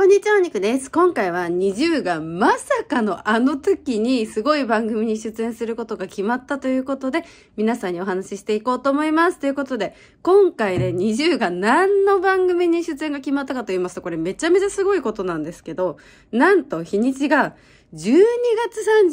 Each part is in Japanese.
こんにちは、お肉です。今回は NiziU がまさかのあの時にすごい番組に出演することが決まったということで、皆さんにお話ししていこうと思います。ということで、今回で NiziU が何の番組に出演が決まったかと言いますと、これめちゃめちゃすごいことなんですけど、なんと日にちが12月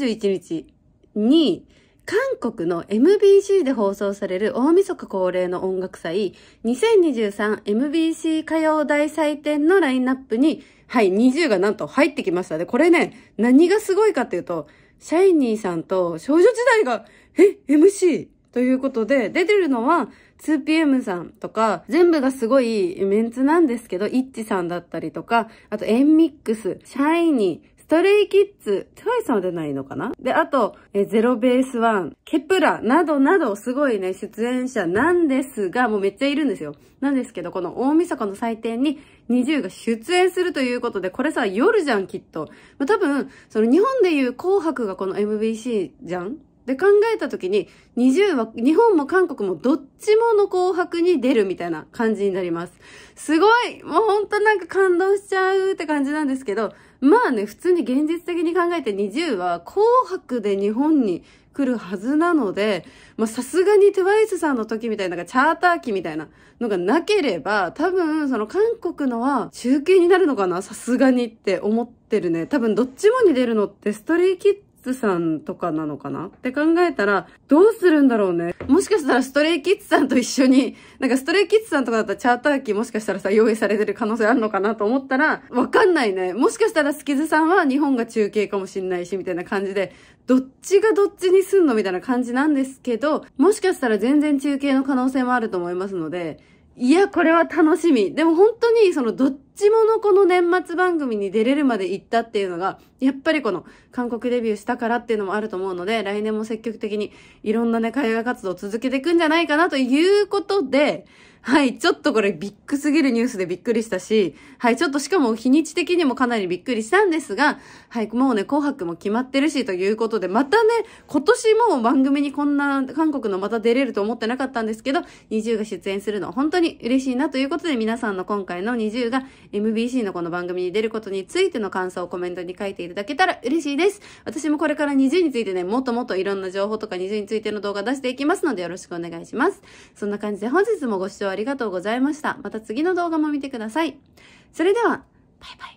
31日に、韓国の MBC で放送される大晦日恒例の音楽祭 2023MBC 歌謡大祭典のラインナップに、はい、20がなんと入ってきましたで、これね、何がすごいかっていうと、シャイニーさんと少女時代が、え、MC? ということで、出てるのは 2PM さんとか、全部がすごいメンツなんですけど、イッチさんだったりとか、あとエンミックス、シャイニー、ストレイキッズ、トワイさんは出ないのかなで、あと、えゼロベースワン、ケプラなどなど、すごいね、出演者なんですが、もうめっちゃいるんですよ。なんですけど、この大晦日の祭典に NiziU が出演するということで、これさ、夜じゃん、きっと。まあ、多分、その日本でいう紅白がこの MBC じゃんで考えた時に、20は、日本も韓国もどっちもの紅白に出るみたいな感じになります。すごいもうほんとなんか感動しちゃうって感じなんですけど、まあね、普通に現実的に考えて20は紅白で日本に来るはずなので、まあさすがに TWICE さんの時みたいな、なんかチャーター機みたいなのがなければ、多分その韓国のは中継になるのかなさすがにって思ってるね。多分どっちもに出るのってストレイキッツさんとかなのかなって考えたら、どうするんだろうね。もしかしたらストレイキッズさんと一緒に、なんかストレイキッズさんとかだったらチャーター機もしかしたらさ、用意されてる可能性あるのかなと思ったら、わかんないね。もしかしたらスキズさんは日本が中継かもしんないし、みたいな感じで、どっちがどっちにすんのみたいな感じなんですけど、もしかしたら全然中継の可能性もあると思いますので、いや、これは楽しみ。でも本当に、そのどっちものこの年末番組に出れるまで行ったっていうのが、やっぱりこの韓国デビューしたからっていうのもあると思うので、来年も積極的にいろんなね、海外活動を続けていくんじゃないかなということで、はい、ちょっとこれビッグすぎるニュースでびっくりしたし、はい、ちょっとしかも日にち的にもかなりびっくりしたんですが、はい、もうね、紅白も決まってるしということで、またね、今年も番組にこんな韓国のまた出れると思ってなかったんですけど、20が出演するのは本当に嬉しいなということで、皆さんの今回の20が MBC のこの番組に出ることについての感想をコメントに書いていただけたら嬉しいです。私もこれから NiziU についてね、もっともっといろんな情報とか NiziU についての動画出していきますのでよろしくお願いします。そんな感じで本日もご視聴ありがとうございました。また次の動画も見てください。それでは、バイバイ。